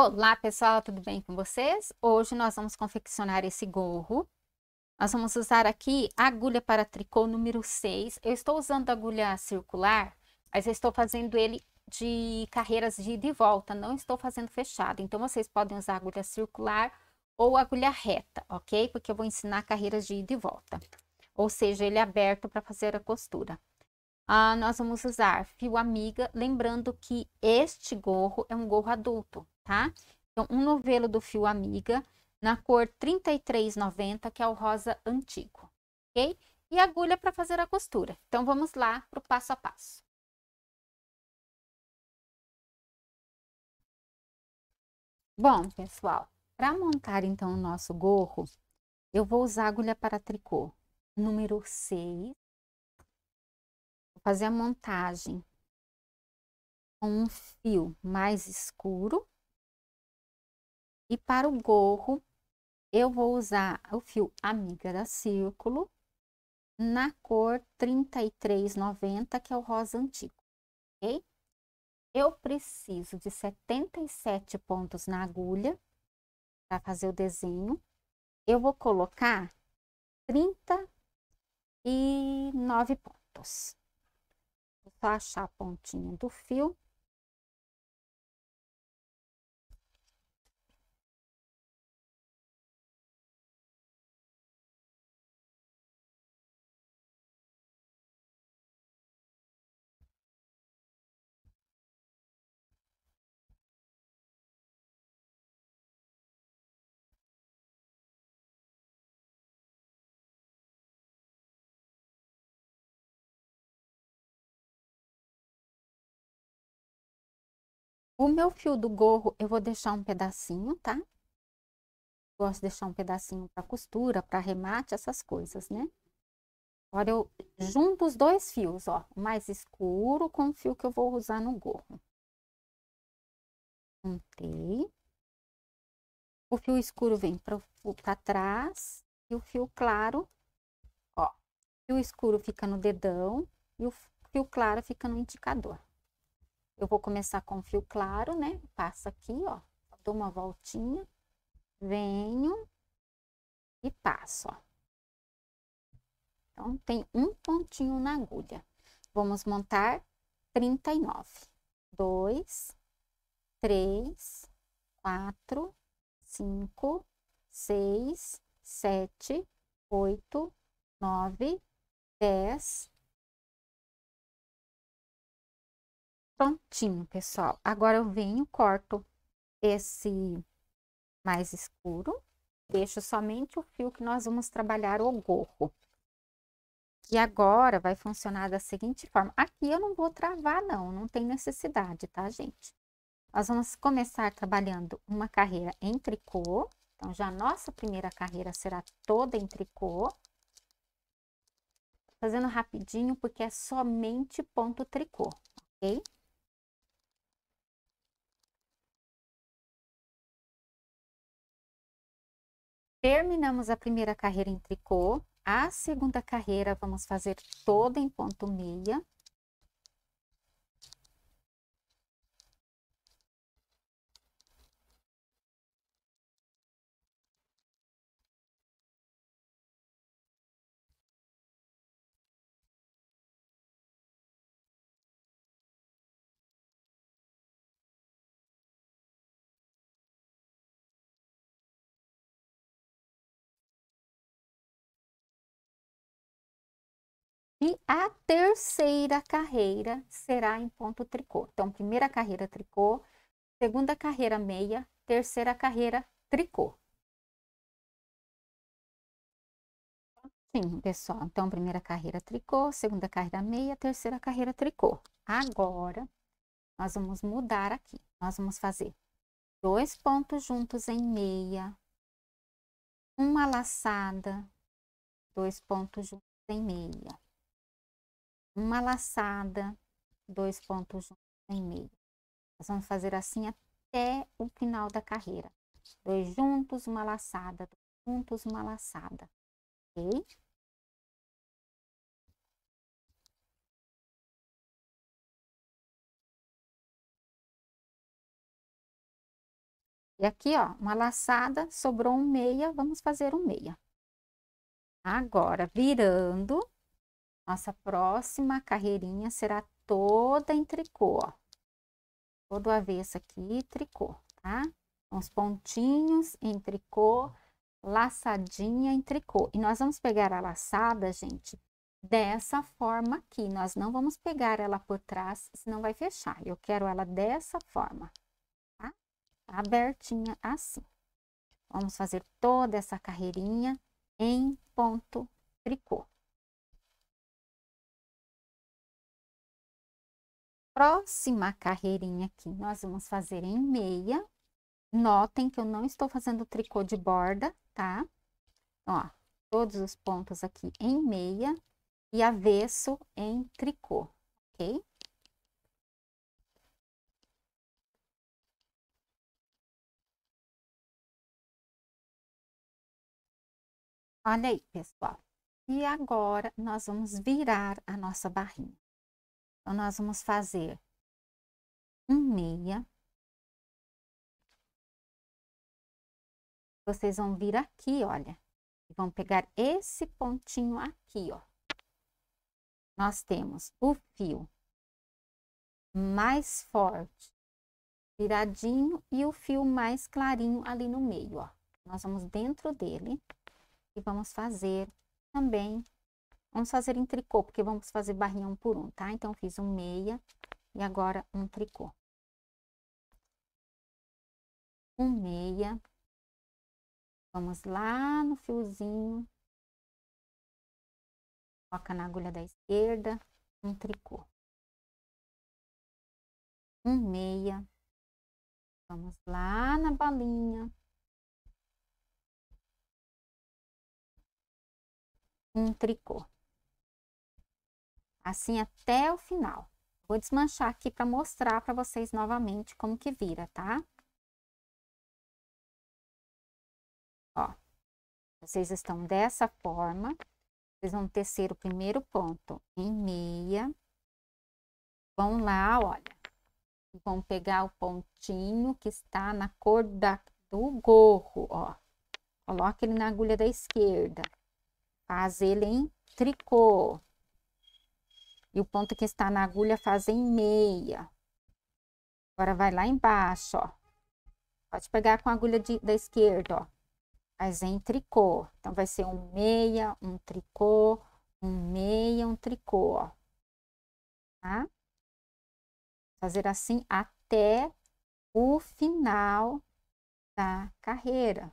Olá pessoal, tudo bem com vocês? Hoje nós vamos confeccionar esse gorro. Nós vamos usar aqui a agulha para tricô número 6. Eu estou usando agulha circular, mas eu estou fazendo ele de carreiras de ida e volta, não estou fazendo fechado. Então, vocês podem usar agulha circular ou agulha reta, ok? Porque eu vou ensinar carreiras de ida e volta. Ou seja, ele é aberto para fazer a costura. Ah, nós vamos usar fio amiga, lembrando que este gorro é um gorro adulto, tá? Então, um novelo do fio Amiga na cor 3390, que é o rosa antigo, ok? E agulha para fazer a costura. Então, vamos lá para o passo a passo. Bom, pessoal, para montar então o nosso gorro, eu vou usar agulha para tricô número 6. Vou fazer a montagem com um fio mais escuro e para o gorro, eu vou usar o fio amiga da Círculo na cor 3390, que é o rosa antigo, ok? Eu preciso de 77 pontos na agulha para fazer o desenho. Eu vou colocar 39 pontos. Vou só achar a pontinha do fio. O meu fio do gorro, eu vou deixar um pedacinho, tá? Gosto de deixar um pedacinho para costura, para remate, essas coisas, né? Agora, eu junto os dois fios, ó, o mais escuro com o fio que eu vou usar no gorro. Juntei. O fio escuro vem para trás e o fio claro, ó. O fio escuro fica no dedão e o fio claro fica no indicador. Eu vou começar com fio claro, né? Passo aqui, ó, dou uma voltinha, venho e passo, ó. Então, tem um pontinho na agulha. Vamos montar 39. 2, 3, 4, 5, 6, 7, 8, 9, 10, prontinho, pessoal. Agora, eu venho, corto esse mais escuro. Deixo somente o fio que nós vamos trabalhar o gorro. E agora, vai funcionar da seguinte forma. Aqui eu não vou travar, não. Não tem necessidade, tá, gente? Nós vamos começar trabalhando uma carreira em tricô. Então, já nossa primeira carreira será toda em tricô. Fazendo rapidinho, porque é somente ponto tricô, ok? Terminamos a primeira carreira em tricô. A segunda carreira vamos fazer toda em ponto meia. E a terceira carreira será em ponto tricô. Então, primeira carreira tricô, segunda carreira meia, terceira carreira tricô. Sim, pessoal. Então, primeira carreira tricô, segunda carreira meia, terceira carreira tricô. Agora, nós vamos mudar aqui. Nós vamos fazer dois pontos juntos em meia, uma laçada, dois pontos juntos em meia uma laçada, dois pontos em meio. Nós vamos fazer assim até o final da carreira. Dois juntos, uma laçada, dois juntos, uma laçada, ok? E aqui, ó, uma laçada, sobrou um meia, vamos fazer um meia. Agora, virando, nossa próxima carreirinha será toda em tricô, ó. Todo avesso aqui, tricô, tá? Uns pontinhos em tricô, laçadinha em tricô. E nós vamos pegar a laçada, gente, dessa forma aqui. Nós não vamos pegar ela por trás, senão vai fechar. Eu quero ela dessa forma, tá? Abertinha assim. Vamos fazer toda essa carreirinha em ponto tricô. próxima carreirinha aqui, nós vamos fazer em meia. Notem que eu não estou fazendo tricô de borda, tá? Ó, todos os pontos aqui em meia e avesso em tricô, ok? Olha aí, pessoal. E agora, nós vamos virar a nossa barrinha. Então, nós vamos fazer um meia. Vocês vão vir aqui, olha, e vão pegar esse pontinho aqui, ó. Nós temos o fio mais forte viradinho e o fio mais clarinho ali no meio, ó. Nós vamos dentro dele e vamos fazer também Vamos fazer em tricô, porque vamos fazer barrinha um por um, tá? Então, fiz um meia e agora um tricô. Um meia. Vamos lá no fiozinho. Coloca na agulha da esquerda, um tricô. Um meia. Vamos lá na balinha. Um tricô assim até o final. Vou desmanchar aqui para mostrar para vocês novamente como que vira, tá? Ó, vocês estão dessa forma, vocês vão tecer o primeiro ponto em meia, vão lá, olha, vão pegar o pontinho que está na cor da, do gorro, ó. Coloca ele na agulha da esquerda, faz ele em tricô. E o ponto que está na agulha fazem meia. Agora, vai lá embaixo, ó. Pode pegar com a agulha de, da esquerda, ó. Mas em tricô. Então, vai ser um meia, um tricô, um meia, um tricô, ó. Tá? Fazer assim até o final da carreira.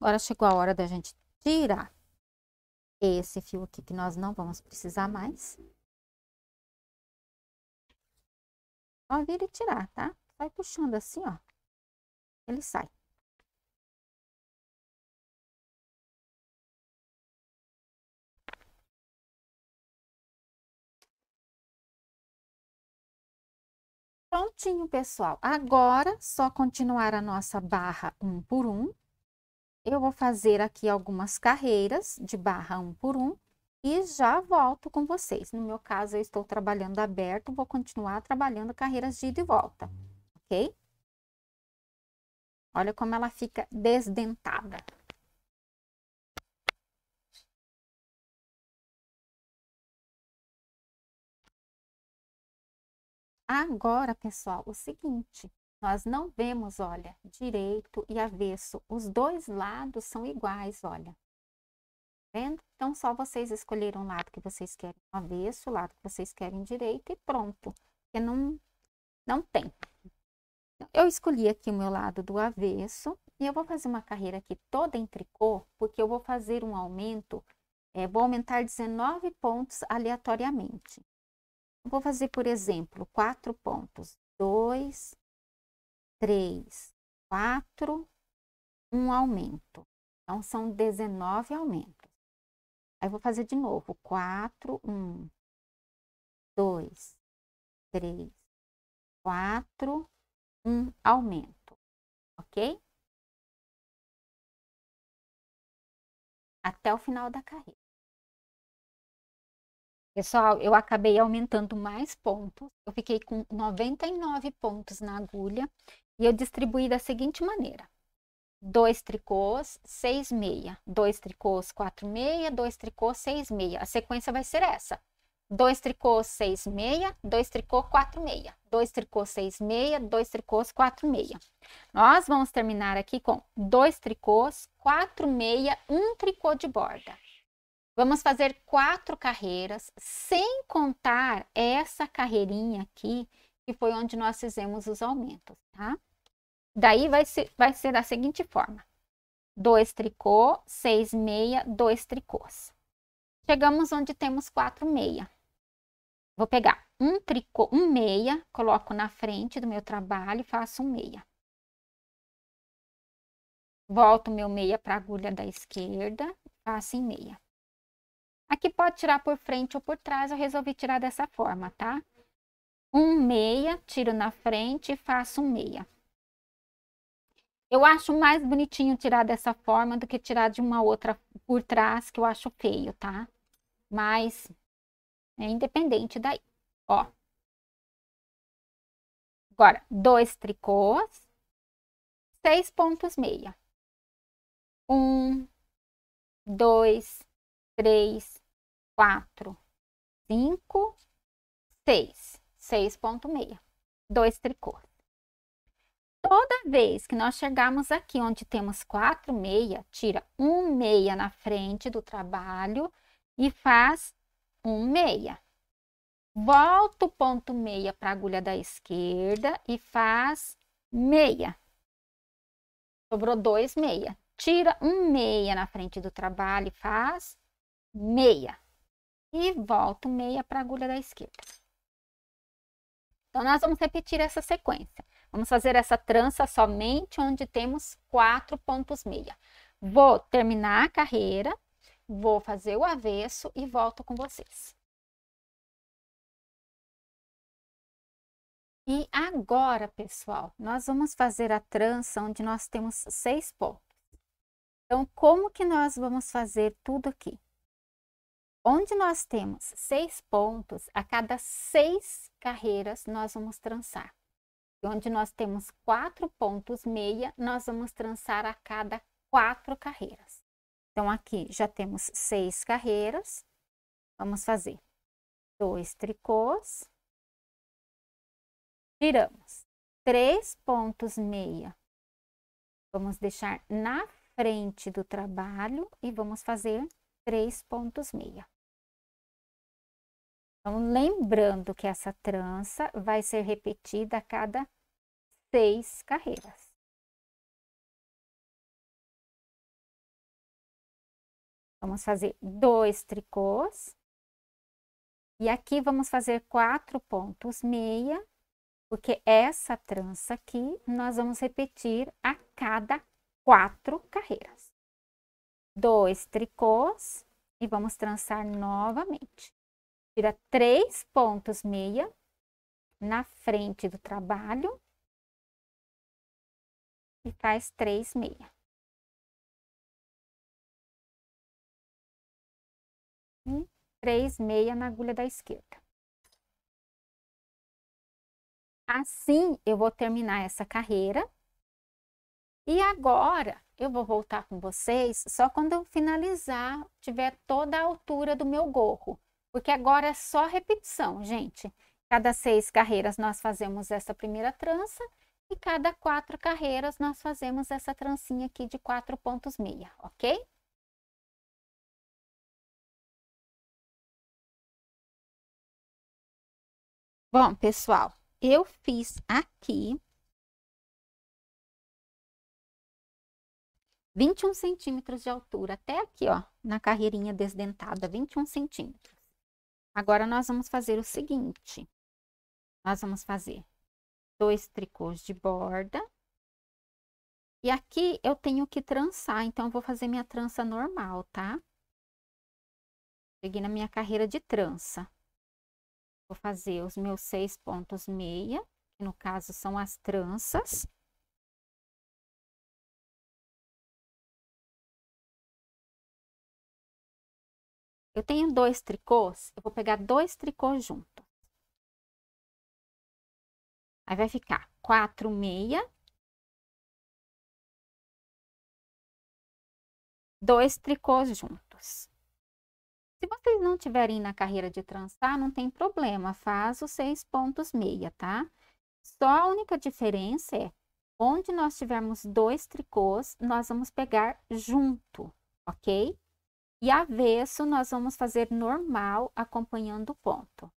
Agora chegou a hora da gente tirar esse fio aqui que nós não vamos precisar mais. Só vir e tirar, tá? Vai puxando assim, ó. Ele sai. Prontinho, pessoal. Agora, só continuar a nossa barra um por um. Eu vou fazer aqui algumas carreiras de barra um por um e já volto com vocês. No meu caso, eu estou trabalhando aberto, vou continuar trabalhando carreiras de ida e volta, ok? Olha como ela fica desdentada. Agora, pessoal, o seguinte, nós não vemos, olha, direito e avesso. Os dois lados são iguais, olha. Vendo? Então, só vocês escolheram o lado que vocês querem avesso, o lado que vocês querem direito e pronto. Porque não, não tem. Eu escolhi aqui o meu lado do avesso e eu vou fazer uma carreira aqui toda em tricô, porque eu vou fazer um aumento, é, vou aumentar 19 pontos aleatoriamente. Vou fazer, por exemplo, quatro pontos. Dois, 3, 4, um aumento. Então, são 19 aumentos. Aí, vou fazer de novo. 4, 1, 2, 3, 4, 1 aumento. Ok? Até o final da carreira. Pessoal, eu acabei aumentando mais pontos. Eu fiquei com 99 pontos na agulha. E eu distribuí da seguinte maneira: dois tricôs, seis meia, dois tricôs, quatro meia, dois tricôs, seis meia. A sequência vai ser essa: dois tricôs, seis meia, dois tricôs, quatro meia, dois tricôs, seis meia, dois tricôs, quatro meia. Nós vamos terminar aqui com dois tricôs, quatro meia, um tricô de borda. Vamos fazer quatro carreiras, sem contar essa carreirinha aqui, que foi onde nós fizemos os aumentos, tá? Daí vai ser, vai ser da seguinte forma. 2 tricô, 6 meia, 2 tricôs. Chegamos onde temos 4 meia. Vou pegar um tricô, um meia, coloco na frente do meu trabalho e faço um meia. Volto meu meia para a agulha da esquerda, faço em meia. Aqui pode tirar por frente ou por trás, eu resolvi tirar dessa forma, tá? um meia, tiro na frente e faço um meia. Eu acho mais bonitinho tirar dessa forma do que tirar de uma outra por trás, que eu acho feio, tá? Mas é independente daí, ó. Agora, dois tricôs, seis pontos meia. Um, dois, três, quatro, cinco, seis. 6,6. Dois tricôs. Toda vez que nós chegarmos aqui onde temos quatro meia, tira um meia na frente do trabalho e faz um meia. Volta o ponto meia para a agulha da esquerda e faz meia. Sobrou dois meia. Tira um meia na frente do trabalho e faz meia. E volta o meia para a agulha da esquerda. Então, nós vamos repetir essa sequência. Vamos fazer essa trança somente onde temos quatro pontos meia. Vou terminar a carreira, vou fazer o avesso e volto com vocês. E agora, pessoal, nós vamos fazer a trança onde nós temos seis pontos. Então, como que nós vamos fazer tudo aqui? onde nós temos seis pontos, a cada seis carreiras nós vamos trançar. Onde nós temos quatro pontos meia, nós vamos trançar a cada quatro carreiras. Então, aqui já temos seis carreiras. Vamos fazer dois tricôs. Tiramos três pontos meia. Vamos deixar na frente do trabalho e vamos fazer três pontos meia. Então, lembrando que essa trança vai ser repetida a cada seis carreiras. Vamos fazer dois tricôs. E aqui vamos fazer quatro pontos meia, porque essa trança aqui nós vamos repetir a cada quatro carreiras. Dois tricôs e vamos trançar novamente. Tira três pontos meia na frente do trabalho e faz três meia. E três meia na agulha da esquerda. Assim, eu vou terminar essa carreira. E agora, eu vou voltar com vocês só quando eu finalizar, tiver toda a altura do meu gorro porque agora é só repetição, gente. Cada seis carreiras nós fazemos essa primeira trança e cada quatro carreiras nós fazemos essa trancinha aqui de quatro pontos meia, ok? Bom, pessoal, eu fiz aqui 21 centímetros de altura, até aqui, ó, na carreirinha desdentada, 21 centímetros. Agora, nós vamos fazer o seguinte. Nós vamos fazer dois tricôs de borda. E aqui eu tenho que trançar, então eu vou fazer minha trança normal, tá? Cheguei na minha carreira de trança. Vou fazer os meus seis pontos meia, que no caso são as tranças. Eu tenho dois tricôs, eu vou pegar dois tricôs junto. Aí vai ficar quatro meia, dois tricôs juntos. Se vocês não tiverem na carreira de trançar, não tem problema, faz os seis pontos meia, tá? Só a única diferença é, onde nós tivermos dois tricôs, nós vamos pegar junto, ok? E avesso, nós vamos fazer normal, acompanhando o ponto.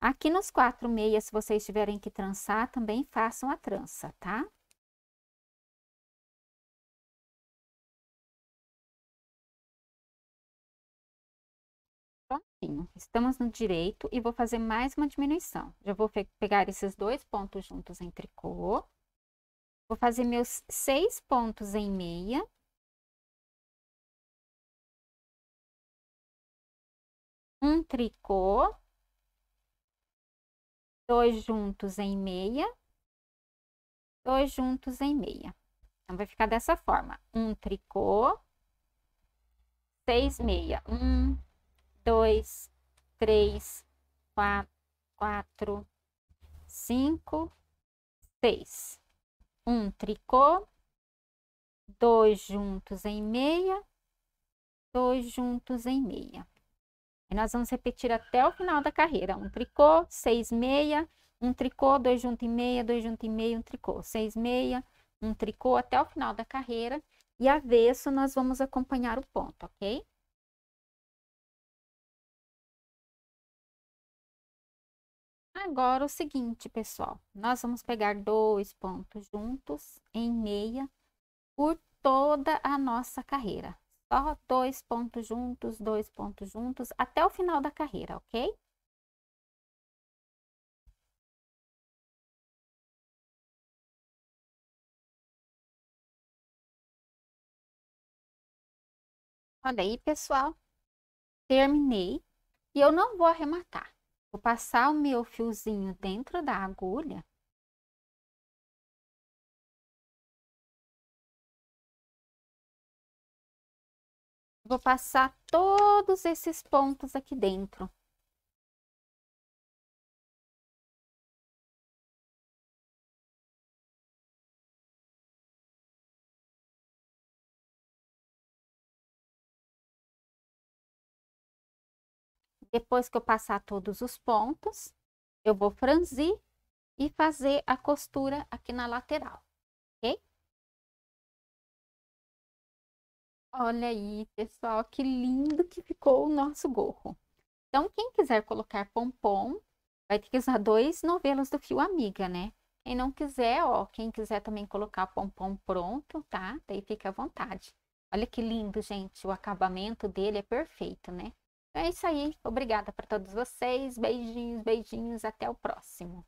Aqui nos quatro meias, se vocês tiverem que trançar, também façam a trança, tá? Prontinho, estamos no direito e vou fazer mais uma diminuição. Já vou pegar esses dois pontos juntos em tricô. Vou fazer meus seis pontos em meia. Um tricô. Dois juntos em meia. Dois juntos em meia. Então, vai ficar dessa forma. Um tricô. Seis meia. Um, dois, três, quatro, quatro cinco, seis um tricô, dois juntos em meia, dois juntos em meia. E nós vamos repetir até o final da carreira. Um tricô, seis meia, um tricô, dois juntos em meia, dois juntos em meia, um tricô, seis meia, um tricô até o final da carreira. E avesso, nós vamos acompanhar o ponto, ok? agora o seguinte, pessoal. Nós vamos pegar dois pontos juntos em meia por toda a nossa carreira. Só dois pontos juntos, dois pontos juntos, até o final da carreira, ok? Olha aí, pessoal. Terminei. E eu não vou arrematar. Vou passar o meu fiozinho dentro da agulha. Vou passar todos esses pontos aqui dentro. Depois que eu passar todos os pontos, eu vou franzir e fazer a costura aqui na lateral, ok? Olha aí, pessoal, que lindo que ficou o nosso gorro. Então, quem quiser colocar pompom, vai ter que usar dois novelos do fio amiga, né? Quem não quiser, ó, quem quiser também colocar pompom pronto, tá? Daí fica à vontade. Olha que lindo, gente, o acabamento dele é perfeito, né? É isso aí. Obrigada para todos vocês. Beijinhos, beijinhos. Até o próximo.